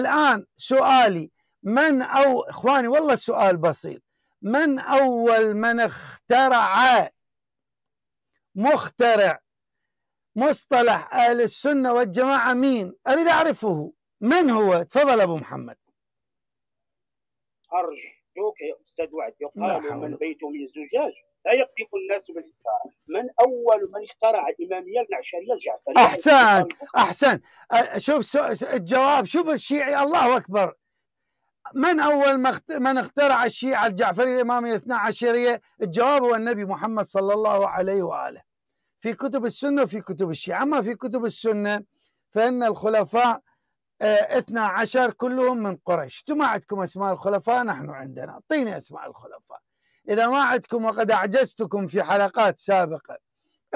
الآن سؤالي من أو إخواني والله السؤال بسيط من أول من اخترع مخترع مصطلح أهل السنة والجماعة مين أريد أعرفه من هو تفضل أبو محمد أرجو أرجوك يا أستاذ وعد يقال من بيت من زجاج لا يقذف الناس بالإنكار من أول من اخترع الإمامية النعشرية الجعفرية أحسنت أحسنت أه، شوف الجواب شوف الشيعي الله أكبر من اول من اخترع الشيعه الجعفريه الاماميه الاثنا عشريه؟ الجواب هو النبي محمد صلى الله عليه واله. في كتب السنه وفي كتب الشيعه، اما في كتب السنه فان الخلفاء اثنا عشر كلهم من قريش انتم ما عندكم اسماء الخلفاء نحن عندنا اعطيني اسماء الخلفاء اذا ما عندكم وقد اعجزتكم في حلقات سابقه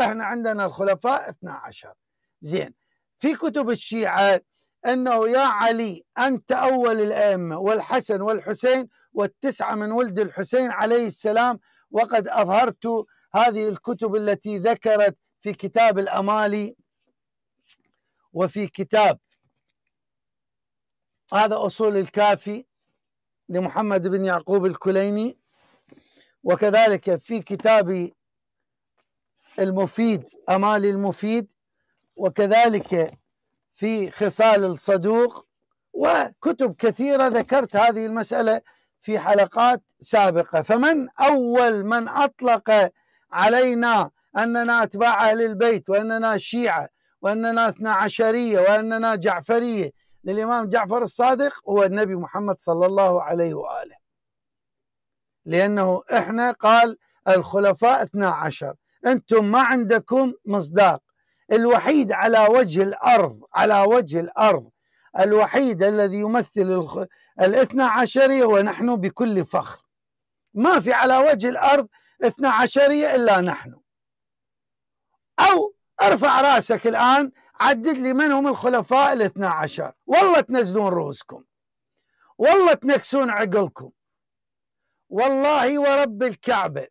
احنا عندنا الخلفاء 12 زين في كتب الشيعه انه يا علي انت اول الائمه والحسن والحسين والتسعه من ولد الحسين عليه السلام وقد اظهرت هذه الكتب التي ذكرت في كتاب الامالي وفي كتاب هذا أصول الكافي لمحمد بن يعقوب الكليني وكذلك في كتاب المفيد أمال المفيد وكذلك في خصال الصدوق وكتب كثيرة ذكرت هذه المسألة في حلقات سابقة فمن أول من أطلق علينا أننا أتباع أهل البيت وأننا شيعة وأننا اثنا عشرية وأننا جعفرية للإمام جعفر الصادق هو النبي محمد صلى الله عليه وآله لأنه إحنا قال الخلفاء 12 أنتم ما عندكم مصداق الوحيد على وجه الأرض على وجه الأرض الوحيد الذي يمثل الاثنى عشرية ونحن بكل فخر ما في على وجه الأرض اثنى عشرية إلا نحن ارفع راسك الآن عدد لي من هم الخلفاء الاثنى عشر والله تنزلون رؤوسكم والله تنكسون عقلكم والله ورب الكعبة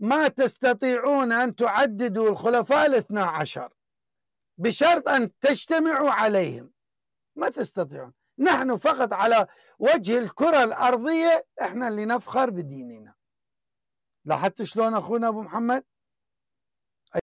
ما تستطيعون أن تعددوا الخلفاء الاثنى عشر بشرط أن تجتمعوا عليهم ما تستطيعون نحن فقط على وجه الكرة الأرضية احنا اللي نفخر بديننا لاحظت شلون أخونا أبو محمد